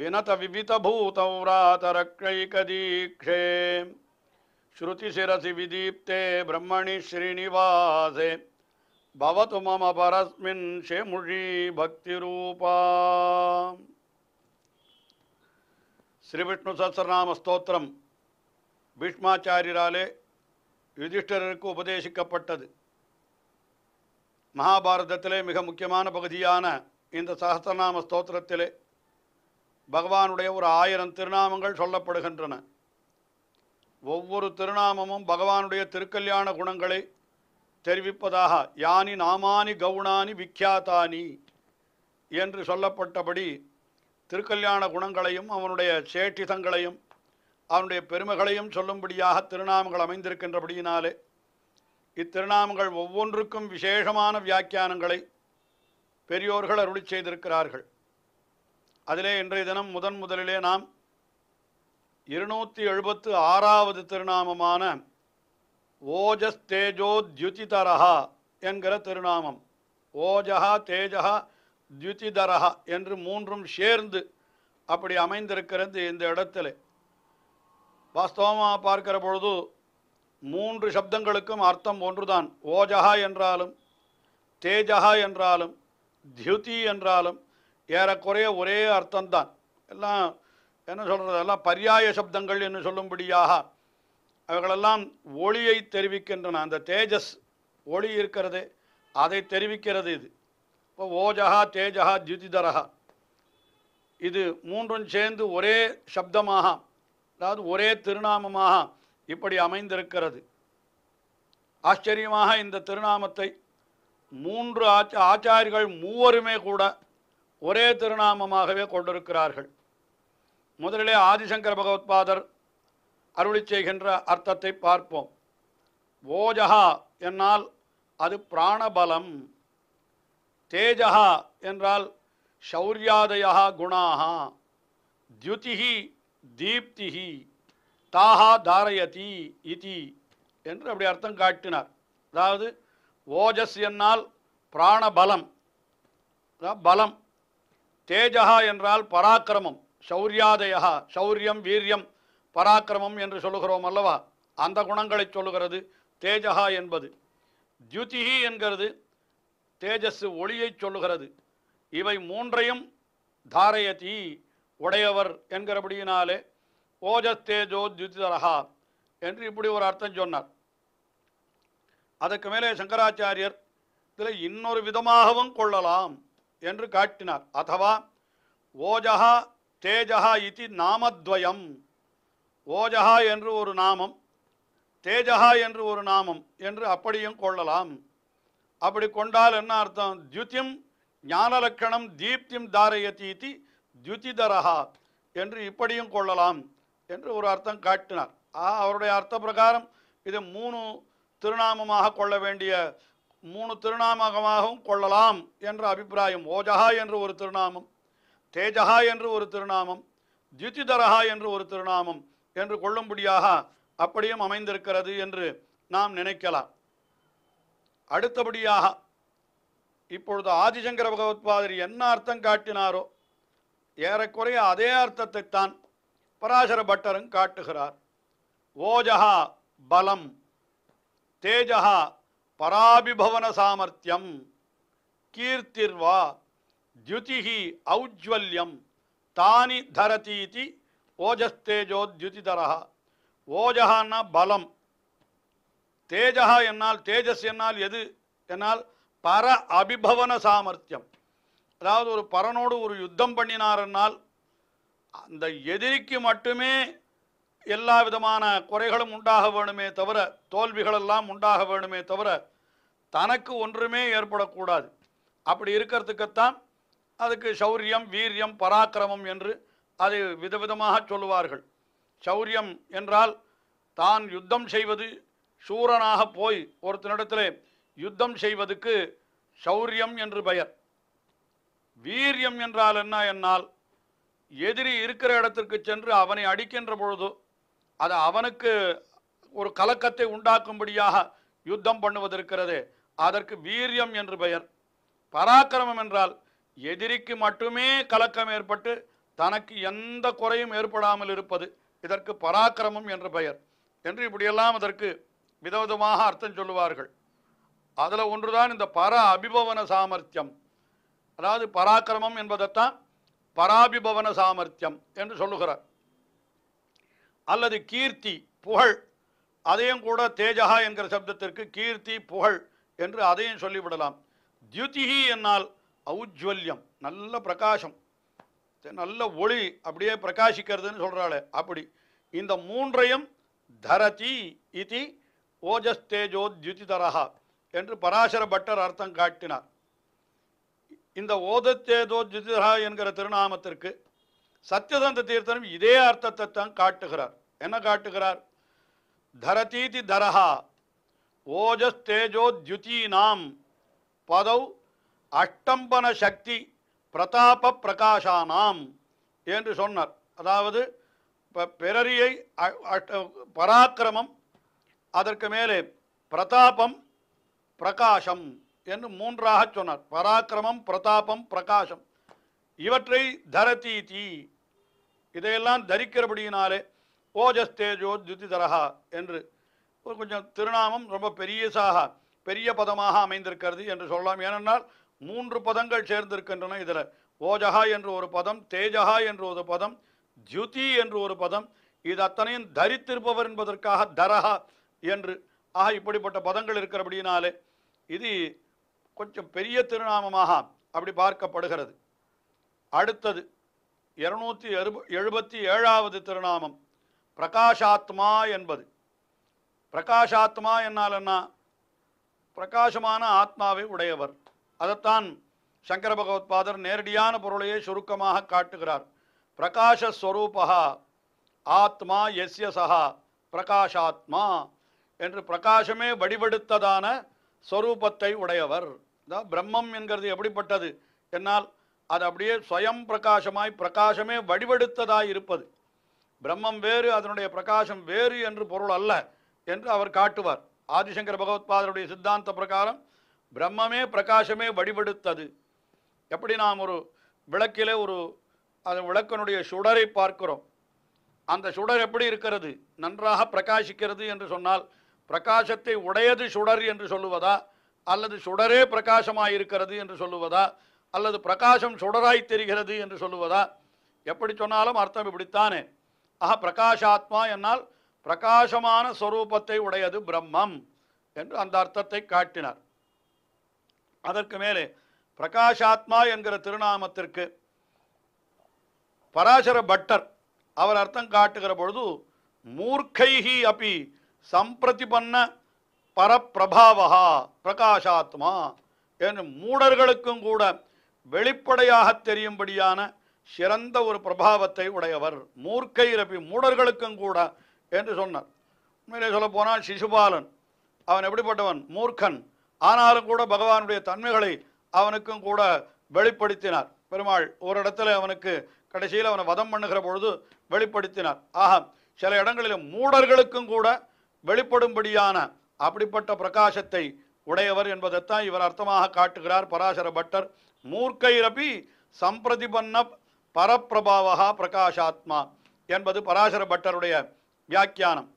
ವಿನತ ವಿವಿತಭೂತವ್ರಾತರಕ್ರೈಕದೀಕ್ಷೆ ಶ್ರುತಿಶಿರಸಿ ವಿದೀಪ್ತೆ ಬ್ರಹ್ಮಣಿ ಶ್ರೀನಿವಾಸೆ ಭವತು ಮಮ ಪರಸ್ಮಿನ್ ಶೇಮುಷಿ ಭಕ್ತಿರೂಪ శ్రీ విష్ణు సహస్రనామ స్తోత్రం భీష్మాచార్యరాలే யுதிஷ்டருக்கு உபதேசிக்கப்பட்டது மகாபாரதத்திலே மிக ಪಗದಿಯಾನ ಸಹಸ್ರನಾಮ ಸ್ತೋತ್ರ பகவானுடைய ஒரு ஆயிரம் திருநாமங்கள் சொல்லப்படுகின்றன ஒவ்வொரு திருநாமமும் பகவானுடைய திருக்கல்யாண குணங்களை தெரிவிப்பதாக யானி நாமானி கவுணானி விக்யாதானி என்று சொல்லப்பட்டபடி திருக்கல்யாண குணங்களையும் அவனுடைய சேட்டிதங்களையும் அவனுடைய பெருமைகளையும் சொல்லும்படியாக திருநாமங்கள் அமைந்திருக்கின்றபடியினாலே இத்திருநாமங்கள் ஒவ்வொன்றுக்கும் விசேஷமான வியாக்கியானங்களை பெரியோர்கள் அருளி செய்திருக்கிறார்கள் அதிலே இன்றைய தினம் முதன் முதலிலே நாம் இருநூற்றி எழுபத்து ஆறாவது திருநாமமான ஓஜஸ் தேஜோ தியுதிதரஹா என்கிற திருநாமம் ஓஜஹா தேஜஹா தியுதிதரஹா என்று மூன்றும் சேர்ந்து அப்படி அமைந்திருக்கிறது இந்த இடத்துல வாஸ்தவமாக பார்க்கிற பொழுது மூன்று சப்தங்களுக்கும் அர்த்தம் ஒன்றுதான் ஓஜஹா என்றாலும் தேஜஹா என்றாலும் தியுதி என்றாலும் ஏறக்குறைய ஒரே அர்த்தம்தான் எல்லாம் என்ன சொல்கிறது எல்லாம் பரியாய சப்தங்கள் என்று சொல்லும்படியாக அவைகளெல்லாம் ஒளியை தெரிவிக்கின்றன அந்த தேஜஸ் ஒளி இருக்கிறது அதை தெரிவிக்கிறது இது இப்போ ஓஜகா தேஜகா தியுதிதரகா இது மூன்றும் சேர்ந்து ஒரே சப்தமாக அதாவது ஒரே திருநாமமாக இப்படி அமைந்திருக்கிறது ஆச்சரியமாக இந்த திருநாமத்தை மூன்று ஆச்ச ஆச்சாரியர்கள் மூவருமே கூட ஒரே திருநாமமாகவே கொண்டிருக்கிறார்கள் முதலிலே ஆதிசங்கர பகவத்பாதர் அருளி செய்கின்ற அர்த்தத்தை பார்ப்போம் ஓஜகா என்னால் அது பிராணபலம் தேஜகா என்றால் ஷௌர்யாதயா குணாகா தியுதிஹி தீப்திஹி தாகா தாரயதி இதி என்று அப்படி அர்த்தம் காட்டினார் அதாவது ஓஜஸ் என்னால் பிராணபலம் பலம் தேஜகா என்றால் பராக்கிரமம் சௌரியாதயா சௌரியம் வீரியம் பராக்கிரமம் என்று சொல்லுகிறோம் அல்லவா அந்த குணங்களை சொல்லுகிறது தேஜகா என்பது தியுதிஹி என்கிறது தேஜஸ் ஒளியை சொல்லுகிறது இவை மூன்றையும் தாரயதி உடையவர் என்கிறபடியினாலே ஓஜஸ் தேஜோ தியுதிதரகா என்று இப்படி ஒரு அர்த்தம் சொன்னார் அதற்கு மேலே சங்கராச்சாரியர் இதில் இன்னொரு விதமாகவும் கொள்ளலாம் என்று காட்டினார் அதுவா ஓஜகா தேஜகா இது நாமத்வயம் ஓஜகா என்று ஒரு நாமம் தேஜகா என்று ஒரு நாமம் என்று அப்படியும் கொள்ளலாம் அப்படி கொண்டால் என்ன அர்த்தம் தியுத்தியம் ஞானலக்ஷணம் தீப்திம் தாரயதி இது தியுதிதரஹா என்று இப்படியும் கொள்ளலாம் என்று ஒரு அர்த்தம் காட்டினார் அவருடைய அர்த்த பிரகாரம் இது மூணு திருநாமமாக கொள்ள வேண்டிய மூணு திருநாமகமாகவும் கொள்ளலாம் என்ற அபிப்பிராயம் ஓஜகா என்று ஒரு திருநாமம் தேஜகா என்று ஒரு திருநாமம் தியுதிதரகா என்று ஒரு திருநாமம் என்று கொள்ளும்படியாக அப்படியும் அமைந்திருக்கிறது என்று நாம் நினைக்கலாம் அடுத்தபடியாக இப்பொழுது ஆதிசங்கர பகவத்பாதர் என்ன அர்த்தம் காட்டினாரோ ஏறக்குறைய அதே அர்த்தத்தைத்தான் பராசர பட்டரும் காட்டுகிறார் ஓஜகா பலம் தேஜகா பராபிபவன சாமர்த்தியம் கீர்த்திர்வா தியுதிஹி ஔஜ்வல்யம் தானி தரதீதி ஓஜஸ்தேஜோ தியுதிதரா ஓஜகான்னா பலம் தேஜகா என்னால் தேஜஸ் என்னால் எது என்னால் பர அபிபவன சாமர்த்தியம் அதாவது ஒரு பரனோடு ஒரு யுத்தம் பண்ணினார் என்னால் அந்த எதிரிக்கு மட்டுமே எல்லா விதமான குறைகளும் உண்டாக வேணுமே தவிர தோல்விகளெல்லாம் உண்டாக வேணுமே தவிர தனக்கு ஒன்றுமே ஏற்படக்கூடாது அப்படி இருக்கிறதுக்குத்தான் அதுக்கு சௌரியம் வீரியம் பராக்கிரமம் என்று அதை விதவிதமாக சொல்லுவார்கள் சௌரியம் என்றால் தான் யுத்தம் செய்வது சூரனாக போய் ஒருத்தனிடத்தில் யுத்தம் செய்வதுக்கு சௌரியம் என்று பெயர் வீரியம் என்றால் என்ன என்னால் எதிரி இருக்கிற இடத்திற்கு சென்று அவனை அடிக்கின்ற பொழுது அது அவனுக்கு ஒரு கலக்கத்தை உண்டாக்கும்படியாக யுத்தம் பண்ணுவதற்கிறது அதற்கு வீரியம் என்று பெயர் பராக்கிரமம் என்றால் எதிரிக்கு மட்டுமே கலக்கம் ஏற்பட்டு தனக்கு எந்த குறையும் ஏற்படாமல் இருப்பது இதற்கு பராக்கிரமம் என்று பெயர் என்று இப்படியெல்லாம் அதற்கு விதவிதமாக அர்த்தம் சொல்லுவார்கள் அதில் ஒன்றுதான் இந்த பர அபிபவன சாமர்த்தியம் அதாவது பராக்கிரமம் என்பதைத்தான் பராபிபவன சாமர்த்தியம் என்று சொல்லுகிறார் அல்லது கீர்த்தி புகழ் அதையும் கூட தேஜகா என்கிற சப்தத்திற்கு கீர்த்தி புகழ் என்று அதையும் சொல்லிவிடலாம் தியுதிஹி என்னால் ஔஜ்வல்யம் நல்ல பிரகாசம் நல்ல ஒளி அப்படியே பிரகாசிக்கிறதுன்னு சொல்கிறாள் அப்படி இந்த மூன்றையும் தரதி இதி ஓஜஸ்தேஜோ தியுதிதரஹா என்று பராசர பட்டர் அர்த்தம் காட்டினார் இந்த ஓதத்தேதோ தியுதிதரா என்கிற திருநாமத்திற்கு சத்யதந்த தீர்த்தனும் இதே அர்த்தத்தை தான் காட்டுகிறார் என்ன காட்டுகிறார் தரதீதி தரஹா தியுதீனாம் பதௌ அஷ்டம்பன சக்தி பிரதாப பிரகாஷானாம் என்று சொன்னார் அதாவது பிறரியை பராக்கிரமம் அதற்கு மேலே பிரதாபம் பிரகாசம் என்று மூன்றாக சொன்னார் பராக்கிரமம் பிரதாபம் பிரகாசம் இவற்றை தரதி தீ இதையெல்லாம் தரிக்கிறபடியினாலே ஓஜஸ்தேஜோ துதிதரகா என்று கொஞ்சம் திருநாமம் ரொம்ப பெரியசாக பெரிய பதமாக அமைந்திருக்கிறது என்று சொல்லலாம் ஏனென்றால் மூன்று பதங்கள் சேர்ந்திருக்கின்றன இதில் ஓஜகா என்று ஒரு பதம் தேஜகா என்று ஒரு பதம் ஜுதி என்று ஒரு பதம் இது அத்தனையும் தரித்திருப்பவர் என்பதற்காக தரஹா என்று ஆக இப்படிப்பட்ட பதங்கள் இருக்கிறபடியினாலே இது கொஞ்சம் பெரிய திருநாமமாக அப்படி பார்க்கப்படுகிறது அடுத்தது இருநூற்றி எழுபத்தி ஏழாவது திருநாமம் பிரகாஷாத்மா என்பது பிரகாஷாத்மா என்னால் என்ன பிரகாசமான ஆத்மாவை உடையவர் அதைத்தான் சங்கர பகவத் பாதர் நேரடியான பொருளையே சுருக்கமாக காட்டுகிறார் பிரகாஷஸ்வரூபா ஆத்மா எஸ்ய சகா பிரகாஷாத்மா என்று பிரகாசமே வடிவெடுத்ததான ஸ்வரூபத்தை உடையவர் பிரம்மம் என்கிறது எப்படிப்பட்டது என்னால் அது அப்படியே ஸ்வயம் பிரகாசமாய் பிரகாசமே வடிவெடுத்ததாய் இருப்பது பிரம்மம் வேறு அதனுடைய பிரகாசம் வேறு என்று பொருள் அல்ல என்று அவர் காட்டுவார் ஆதிசங்கர பகவத்பாதருடைய சித்தாந்த பிரகாரம் பிரம்மமே பிரகாசமே வடிவெடுத்தது எப்படி நாம் ஒரு விளக்கிலே ஒரு அந்த விளக்கனுடைய சுடரை பார்க்கிறோம் அந்த சுடர் எப்படி இருக்கிறது நன்றாக பிரகாசிக்கிறது என்று சொன்னால் பிரகாசத்தை உடையது சுடர் என்று சொல்லுவதா அல்லது சுடரே பிரகாசமாயிருக்கிறது என்று சொல்லுவதா அல்லது பிரகாசம் சுடராய் தெரிகிறது என்று சொல்லுவதா எப்படி சொன்னாலும் அர்த்தம் இப்படித்தானே ஆஹா பிரகாஷாத்மா என்னால் பிரகாசமான ஸ்வரூபத்தை உடையது பிரம்மம் என்று அந்த அர்த்தத்தை காட்டினார் அதற்கு மேலே பிரகாஷாத்மா என்கிற திருநாமத்திற்கு பராசர பட்டர் அவர் அர்த்தம் காட்டுகிற பொழுது மூர்க்கைஹி அப்படி பண்ண பரப்பிரபாவா பிரகாஷாத்மா என்று மூடர்களுக்கும் கூட வெளிப்படையாக தெரியும்படியான சிறந்த ஒரு பிரபாவத்தை உடையவர் மூர்க்கை ரபி மூடர்களுக்கும் கூட என்று சொன்னார் உண்மையிலே சொல்ல போனால் சிசுபாலன் அவன் எப்படிப்பட்டவன் மூர்க்கன் ஆனாலும் கூட பகவானுடைய தன்மைகளை அவனுக்கும் கூட வெளிப்படுத்தினார் பெருமாள் ஒரு இடத்துல அவனுக்கு கடைசியில் அவனை வதம் பண்ணுகிற பொழுது வெளிப்படுத்தினார் ஆக சில இடங்களில் மூடர்களுக்கும் கூட வெளிப்படும்படியான அப்படிப்பட்ட பிரகாசத்தை உடையவர் என்பதைத்தான் இவர் அர்த்தமாக காட்டுகிறார் பராசர பட்டர் மூர்க்கைரபி சம்பிரதிபன்ன பரப்பிரபாவகா பிரகாஷாத்மா என்பது பராசர பட்டருடைய வியாக்கியானம்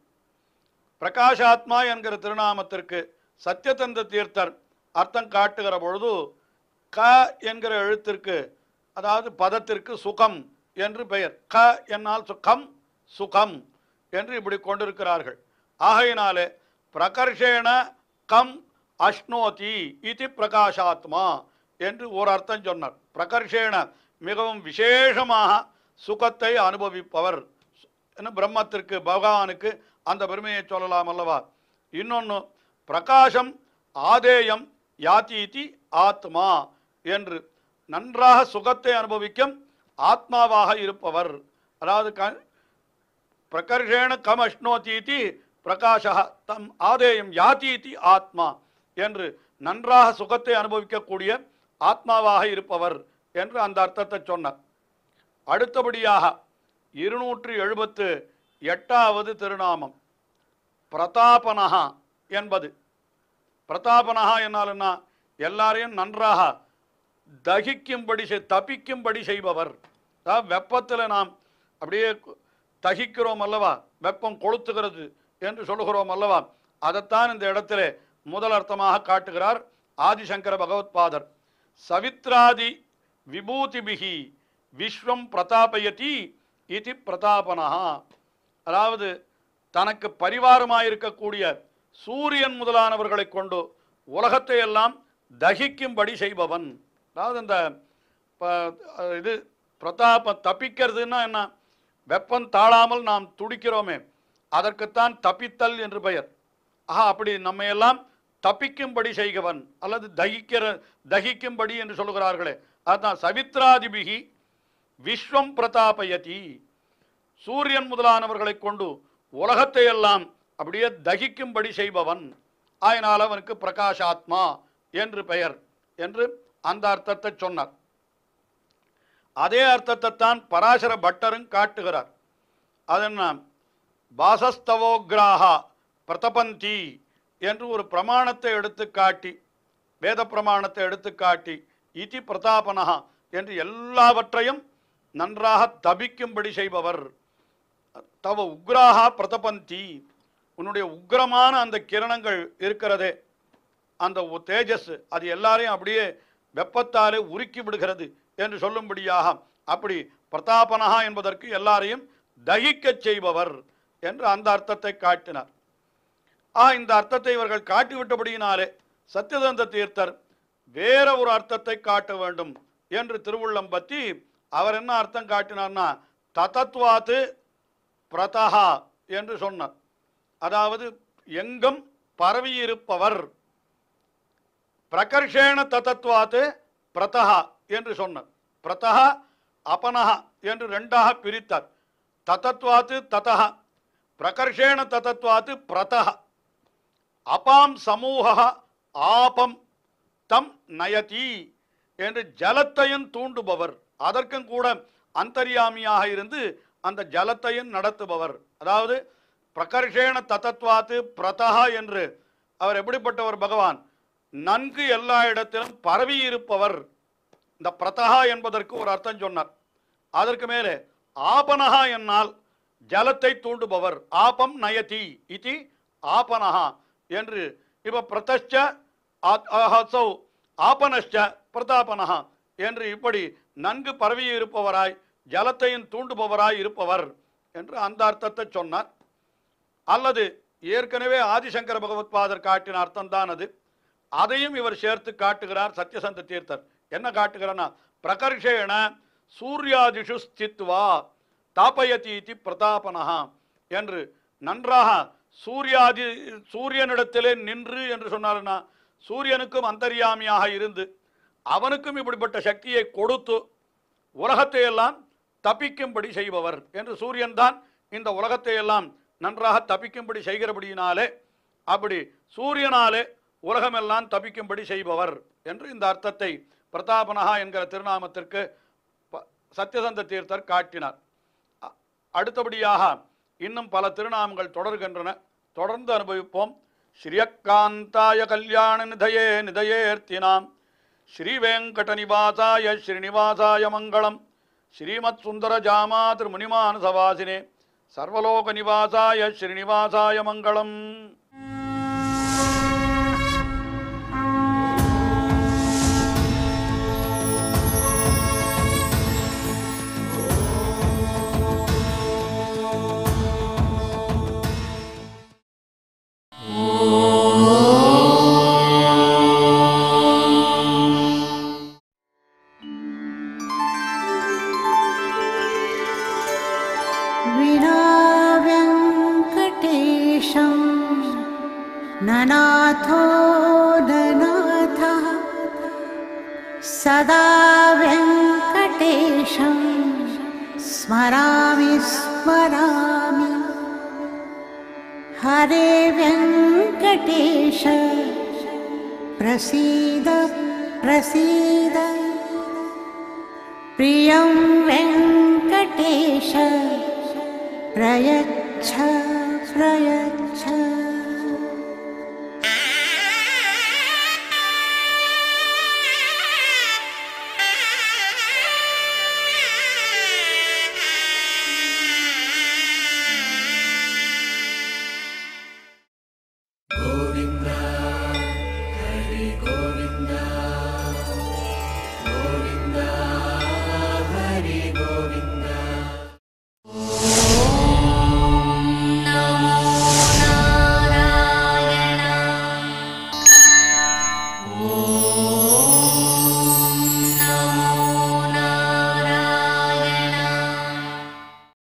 பிரகாஷாத்மா என்கிற திருநாமத்திற்கு சத்தியதந்த தீர்த்தர் அர்த்தம் காட்டுகிற பொழுது க என்கிற எழுத்திற்கு அதாவது பதத்திற்கு சுகம் என்று பெயர் க என்னால் சுகம் சுகம் என்று இப்படி கொண்டிருக்கிறார்கள் ஆகையினாலே பிரகர்ஷேண கம் அஷ்ணோதி இது பிரகாஷாத்மா என்று ஒரு அர்த்தம் சொன்னார் பிரகர்ஷேண மிகவும் விசேஷமாக சுகத்தை அனுபவிப்பவர் என்ன பிரம்மத்திற்கு பகவானுக்கு அந்த பெருமையை சொல்லலாம் அல்லவா இன்னொன்று பிரகாசம் ஆதேயம் யாத்தீதி ஆத்மா என்று நன்றாக சுகத்தை அனுபவிக்கும் ஆத்மாவாக இருப்பவர் அதாவது க பிரகர்ஷேண கமஷ்ணோதீதி பிரகாஷா தம் ஆதேயம் யாத்தீதி ஆத்மா என்று நன்றாக சுகத்தை அனுபவிக்கக்கூடிய ஆத்மாவாக இருப்பவர் என்று அந்த அர்த்தத்தை சொன்னார் அடுத்தபடியாக இருநூற்றி எழுபத்து எட்டாவது திருநாமம் பிரதாபனஹா என்பது பிரதாபனஹா என்னாலுன்னா எல்லாரையும் நன்றாக தகிக்கும்படி தப்பிக்கும்படி செய்பவர் வெப்பத்தில் நாம் அப்படியே தகிக்கிறோம் அல்லவா வெப்பம் கொளுத்துகிறது என்று சொல்லுகிறோம் அல்லவா அதைத்தான் இந்த இடத்துல முதல் அர்த்தமாக காட்டுகிறார் ஆதிசங்கர பகவத்பாதர் சவித்ராதி விபூதிபிகி விஸ்வம் பிரதாபயதி இது பிரதாபனஹா அதாவது தனக்கு பரிவாரமாக இருக்கக்கூடிய சூரியன் முதலானவர்களை கொண்டு உலகத்தை எல்லாம் தகிக்கும்படி செய்பவன் அதாவது இந்த இது பிரதாபம் தப்பிக்கிறதுன்னா என்ன வெப்பம் தாழாமல் நாம் துடிக்கிறோமே அதற்குத்தான் தப்பித்தல் என்று பெயர் ஆஹா அப்படி நம்மையெல்லாம் எல்லாம் தப்பிக்கும்படி செய்கவன் அல்லது தகிக்கிற தகிக்கும்படி என்று சொல்கிறார்களே அதுதான் சவித்ராதிபிகி விஸ்வம் பிரதாபயதி சூரியன் முதலானவர்களை கொண்டு உலகத்தை எல்லாம் அப்படியே தகிக்கும்படி செய்பவன் ஆயினால் அவனுக்கு பிரகாஷாத்மா என்று பெயர் என்று அந்த அர்த்தத்தை சொன்னார் அதே அர்த்தத்தை தான் பராசர பட்டரும் காட்டுகிறார் அதென்ன பாசஸ்தவோக்ராஹா பிரதபந்தி என்று ஒரு பிரமாணத்தை எடுத்து காட்டி வேத பிரமாணத்தை எடுத்து காட்டி இதி பிரதாபனஹா என்று எல்லாவற்றையும் நன்றாக தபிக்கும்படி செய்பவர் தவ உக்ராகா பிரதபந்தி உன்னுடைய உக்ரமான அந்த கிரணங்கள் இருக்கிறதே அந்த தேஜஸ் அது எல்லாரையும் அப்படியே வெப்பத்தாலே உருக்கி விடுகிறது என்று சொல்லும்படியாக அப்படி பிரதாபனகா என்பதற்கு எல்லாரையும் தகிக்கச் செய்பவர் என்று அந்த அர்த்தத்தை காட்டினார் ஆ இந்த அர்த்தத்தை இவர்கள் காட்டிவிட்டபடியினாலே சத்யதந்த தீர்த்தர் வேற ஒரு அர்த்தத்தை காட்ட வேண்டும் என்று திருவுள்ளம்பத்தி அவர் என்ன அர்த்தம் காட்டினார்னா ததத்வாத்து பிரதஹா என்று சொன்னார் அதாவது எங்கும் பரவியிருப்பவர் பிரகர்ஷேண தத்துவாத்து பிரதஹா என்று சொன்னார் பிரதஹா அபனஹா என்று ரெண்டாக பிரித்தார் தத்துவாத்து ததஹா பிரகர்ஷேண தத்துவாத்து பிரதஹா அபாம் சமூக ஆபம் தம் நயதி என்று ஜலத்தையும் தூண்டுபவர் அதற்கும் கூட அந்தரியாமியாக இருந்து அந்த ஜலத்தையும் நடத்துபவர் அதாவது பிரகர்ஷேண தத்தத்வாத்து பிரதா என்று அவர் எப்படிப்பட்டவர் பகவான் நன்கு எல்லா இடத்திலும் பரவி இருப்பவர் இந்த பிரதகா என்பதற்கு ஒரு அர்த்தம் சொன்னார் அதற்கு மேலே ஆபனகா என்னால் ஜலத்தை தூண்டுபவர் ஆபம் நயதி இது ஆபனகா என்று இப்போ பிரதஷ்ட ஆபனஷ்ட பிரதாபனகா என்று இப்படி நன்கு பரவி இருப்பவராய் ஜலத்தையும் தூண்டுபவராய் இருப்பவர் என்று அந்த அர்த்தத்தை சொன்னார் அல்லது ஏற்கனவே ஆதிசங்கர பகவத் பாதர் காட்டின அர்த்தம்தான் அது அதையும் இவர் சேர்த்து காட்டுகிறார் சத்யசந்த தீர்த்தர் என்ன காட்டுகிறன்னா பிரகர்ஷேன சூர்யாதிஷு ஸ்தித்வா தாபயதீதி பிரதாபனஹா என்று நன்றாக சூர்யாதி சூரியனிடத்திலே நின்று என்று சொன்னார்னா சூரியனுக்கும் அந்தரியாமியாக இருந்து அவனுக்கும் இப்படிப்பட்ட சக்தியை கொடுத்து உலகத்தை எல்லாம் தப்பிக்கும்படி செய்பவர் என்று சூரியன் தான் இந்த உலகத்தை எல்லாம் நன்றாக தப்பிக்கும்படி செய்கிறபடியினாலே அப்படி சூரியனாலே உலகமெல்லாம் தப்பிக்கும்படி செய்பவர் என்று இந்த அர்த்தத்தை பிரதாபனகா என்கிற திருநாமத்திற்கு சத்யசந்த தீர்த்தர் காட்டினார் அடுத்தபடியாக இன்னும் பல திருநாமங்கள் தொடர்கின்றன தொடர்ந்து அனுபவிப்போம் ஸ்ரீயக்காந்தாய கல்யாண நிதையே நிதையேர்த்தினாம் శ్రీవేంకటనివాసాయ శ్రీనివాసాయ మంగళం శ్రీమత్సుందరజామాతృమునిమానసవాసినే సర్వలోకనివాసాయ శ్రీనివాసాయ మంగళం स्मरामि स्मरामि हरे वेङ्कटेश प्रसीद प्रसीद प्रियं प्रयच्छ प्रयच्छ